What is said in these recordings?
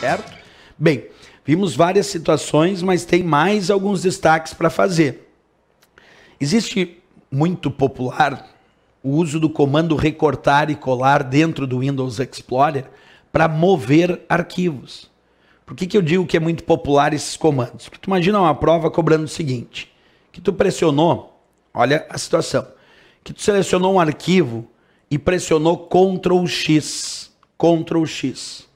certo? Bem, vimos várias situações, mas tem mais alguns destaques para fazer. Existe muito popular o uso do comando recortar e colar dentro do Windows Explorer para mover arquivos. Por que, que eu digo que é muito popular esses comandos? Porque tu imagina uma prova cobrando o seguinte, que tu pressionou, olha a situação, que tu selecionou um arquivo e pressionou Ctrl X, Ctrl X.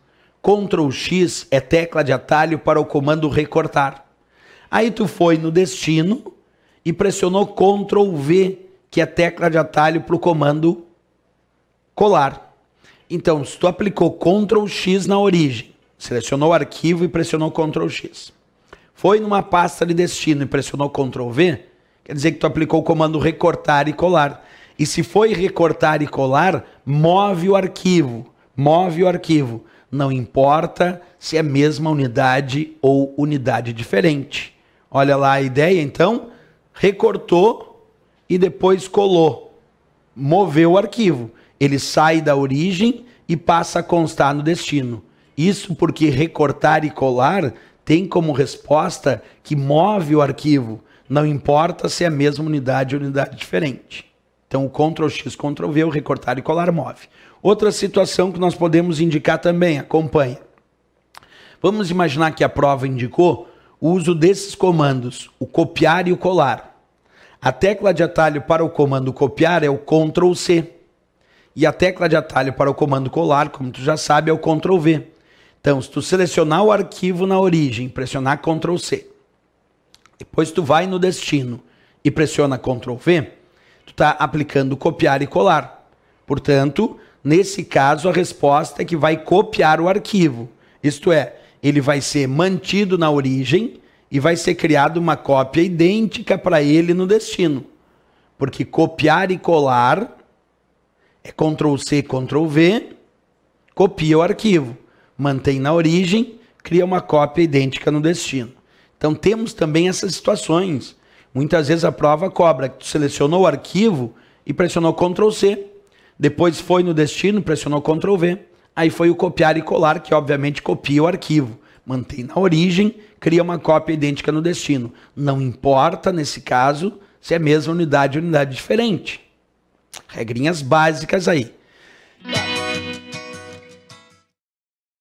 Ctrl X é tecla de atalho para o comando recortar. Aí tu foi no destino e pressionou Ctrl V, que é tecla de atalho para o comando colar. Então, se tu aplicou Ctrl X na origem, selecionou o arquivo e pressionou Ctrl X. Foi numa pasta de destino e pressionou Ctrl V, quer dizer que tu aplicou o comando recortar e colar. E se foi recortar e colar, move o arquivo, move o arquivo. Não importa se é mesma unidade ou unidade diferente. Olha lá a ideia, então, recortou e depois colou. Moveu o arquivo. Ele sai da origem e passa a constar no destino. Isso porque recortar e colar tem como resposta que move o arquivo, não importa se é a mesma unidade ou unidade diferente. Então, o Ctrl X, Ctrl V, o recortar e colar move. Outra situação que nós podemos indicar também, acompanha. Vamos imaginar que a prova indicou o uso desses comandos, o copiar e o colar. A tecla de atalho para o comando copiar é o Ctrl C. E a tecla de atalho para o comando colar, como tu já sabe, é o Ctrl V. Então, se tu selecionar o arquivo na origem, pressionar Ctrl C. Depois tu vai no destino e pressiona Ctrl V, tu está aplicando copiar e colar. Portanto, Nesse caso, a resposta é que vai copiar o arquivo. Isto é, ele vai ser mantido na origem e vai ser criada uma cópia idêntica para ele no destino. Porque copiar e colar é Ctrl C, Ctrl V, copia o arquivo, mantém na origem, cria uma cópia idêntica no destino. Então temos também essas situações. Muitas vezes a prova cobra que tu selecionou o arquivo e pressionou Ctrl C, depois foi no destino, pressionou Ctrl V. Aí foi o copiar e colar, que obviamente copia o arquivo. Mantém na origem, cria uma cópia idêntica no destino. Não importa, nesse caso, se é a mesma unidade ou unidade diferente. Regrinhas básicas aí.